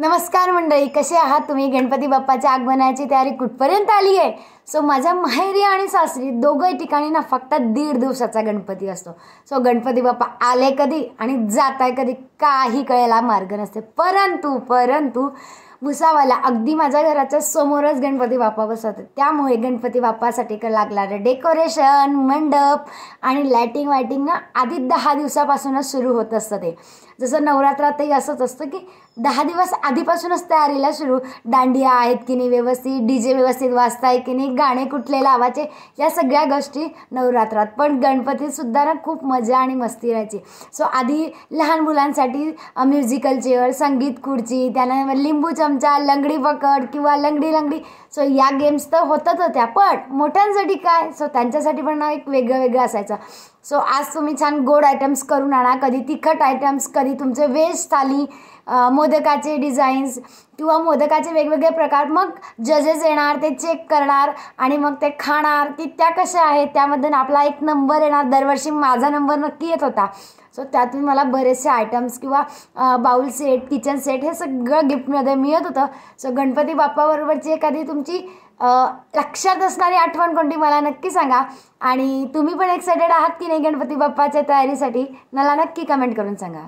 नमस्कार मंडळी कसे आहात तुम्ही गणपती बाप्पाच्या आगमनाची तयारी कुठपर्यंत आली आहे सो माझ्या माहेरी आणि सासरी दोघंही ठिकाणी ना फक्त दीड दिवसाचा गणपती असतो सो गणपती बाप्पा आले कधी आणि जाताय कधी काही कळायला मार्ग नसते परंतु परंतु भुसावाला अगदी माझ्या घराच्या समोरच गणपती बाप्पा बसवतात त्यामुळे गणपती बाप्पासाठी लागणारं डेकोरेशन मंडप आणि लायटिंग वायटिंग ना आधी दहा दिवसापासूनच सुरू होत असतं ते जसं नवरात्रातही असंच असतं की दहा दिवस आधीपासूनच तयारीला सुरू दांडिया आहेत की नाही व्यवस्थित डी जे व्यवस्थित वाजताय की नाही गाणे कुठले लावायचे या सगळ्या गोष्टी नवरात्रात पण गणपतीसुद्धा ना खूप मजा आणि मस्ती राहायची सो आधी लहान मुलांसाठी म्युझिकल चेअर संगीत खुर्ची त्यानंतर लिंबूच्या चमचा लंगडी पकड किंवा लंगडी लंगडी सो या गेम्स तर होतच होत्या पण मोठ्यांसाठी काय सो त्यांच्यासाठी पण ना एक वेगळं वेगळं असायचं सो आज तुम्ही छान गोड आयटम्स करून आणा कधी तिखट आयटम्स कधी तुमचे वेज थाली मोदकाचे डिझाईन्स किंवा मोदकाचे वेगवेगळे प्रकार मग जजेस येणार ते चेक करणार आणि मग ते खाणार की त्या कशा आहेत त्यामधून आपला एक नंबर येणार दरवर्षी माझा नंबर नक्की येत होता सो त्यातून मला बरेचसे आयटम्स किंवा बाउल सेट किचन सेट हे सगळं गिफ्टमध्ये मिळत होतं सो गणपती बाप्पाबरोबरची एखादी तुमची लक्षात असणारी आठवण कोणती मला नक्की सांगा आणि तुम्ही पण एक्सायटेड आहात की नाही गणपती बाप्पाच्या तयारीसाठी मला नक्की कमेंट करून सांगा